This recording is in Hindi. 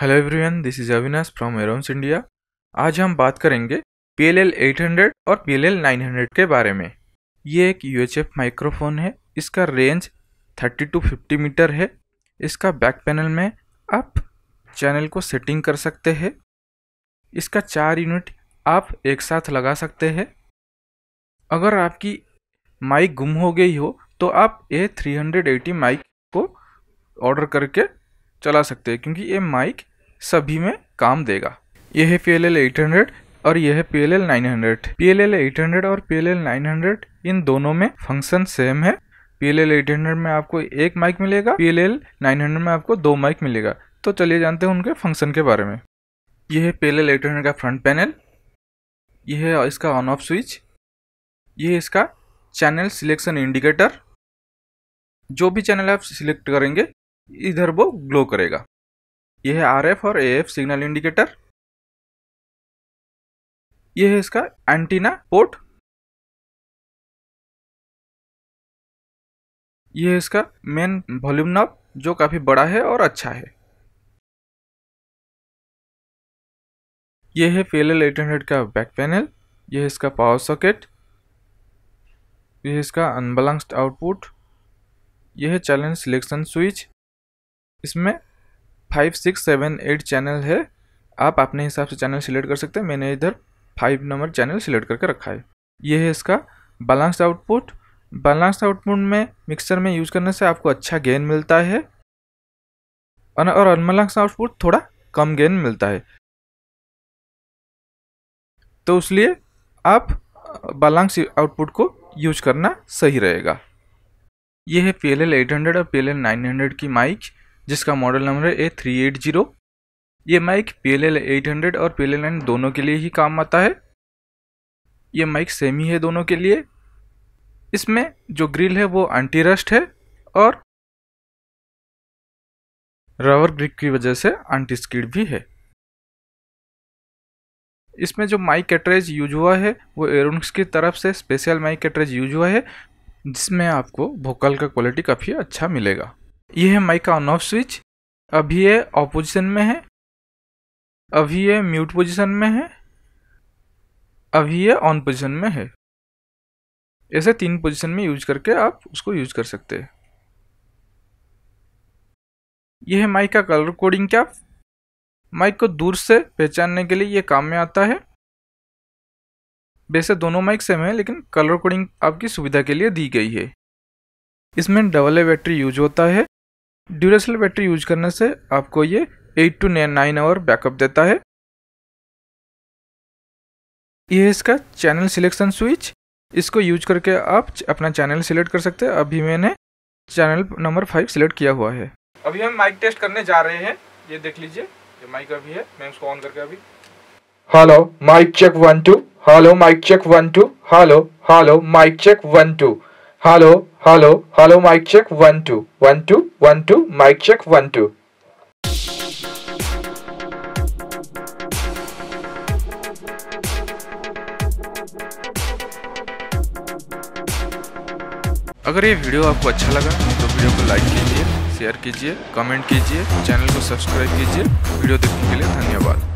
hello everyone this is Avinash from Aerons India आज हम बात करेंगे P L L eight hundred और P L L nine hundred के बारे में ये एक यूएचएफ माइक्रोफोन है इसका range thirty two fifty metre है इसका बैक पैनल में आप चैनल को सेटिंग कर सकते हैं इसका चार यूनिट आप एक साथ लगा सकते हैं अगर आपकी माइक गुम हो गई हो तो आप ए 380 माइक को ऑर्डर करके चला सकते हैं क्योंकि ये माइक सभी में काम देगा यह है पी एल एट हंड्रेड और यह है P L L nine hundred P L L eight hundred और P L L nine hundred इन दोनों में फंक्शन सेम है P L L eight hundred में आपको एक माइक मिलेगा P L L nine hundred में आपको दो माइक मिलेगा तो चलिए जानते हैं उनके फंक्शन के बारे में यह है P L L eight hundred का फ्रंट पैनल यह है इसका ऑन ऑफ स्विच यह इसका चैनल सिलेक्शन इंडिकेटर जो भी चैनल आप सिलेक्ट करेंगे इधर वो ग्लो करेगा यह है आर एफ और ए एफ सिग्नल इंडिकेटर यह है इसका एंटीना पोर्ट यह है इसका मेन वॉल्यूम नॉब जो काफ़ी बड़ा है और अच्छा है यह है पी एल का बैक पैनल यह है इसका पावर सॉकेट यह है इसका अनबैलेंस्ड आउटपुट यह है चैलेंज सिलेक्शन स्विच इसमें five six seven eight channel है आप अपने हिसाब से चैनल सिलेक्ट कर सकते हैं मैंने इधर फाइव नंबर चैनल सिलेक्ट करके रखा है यह है इसका बैलेंस आउटपुट बैलेंस आउटपुट में मिक्सर में यूज़ करने से आपको अच्छा गेन मिलता है और अनबैलेंस आउटपुट थोड़ा कम गेन मिलता है तो इसलिए आप बैलेंस आउटपुट को यूज करना सही रहेगा ये है P L L eight hundred और P L L nine hundred की माइक जिसका मॉडल नंबर है ए थ्री एट जीरो ये mic P L L eight hundred और पी एल एल नाइन दोनों के लिए ही काम आता है ये माइक सेम ही है दोनों के लिए इसमें जो ग्रिल है वो एंटी रस्ट है और रबर ग्रिप की वजह से एंटी स्कीड भी है इसमें जो माइक कैटरेज यूज हुआ है वो एरोनिक्स की तरफ से स्पेशल माइक कैटरेज यूज हुआ है जिसमें आपको वोकल का क्वालिटी काफ़ी अच्छा मिलेगा यह है माइक का ऑन ऑफ स्विच अभी ये ऑफ पोजिशन में है अभी ये म्यूट पोजिशन में है अभी ये ऑन पोजिशन में है ऐसे तीन पोजिशन में यूज करके आप उसको यूज कर सकते हैं यह है माइक का कलर कोडिंग कैप माइक को दूर से पहचानने के लिए यह काम में आता है वैसे दोनों माइक सेम है लेकिन कलर कोडिंग आपकी सुविधा के लिए दी गई है इसमें डबल ए बैटरी यूज होता है ड्यूरेसल बैटरी यूज करने से आपको ये eight to nine hour backup देता है यह है इसका चैनल सिलेक्शन स्विच इसको यूज करके आप अपना चैनल सिलेक्ट कर सकते हैं अभी मैंने चैनल नंबर फाइव सिलेक्ट किया हुआ है अभी हम माइक टेस्ट करने जा रहे हैं ये देख लीजिए ये माइक अभी है मैं उसको ऑन करके अभी hello mic check one two hello mic check one two hello hello mic check one two hello hello hello mic check one two one two one two mic check one two अगर ये वीडियो आपको अच्छा लगा तो वीडियो को लाइक कीजिए शेयर कीजिए कमेंट कीजिए चैनल को सब्सक्राइब कीजिए वीडियो देखने के लिए धन्यवाद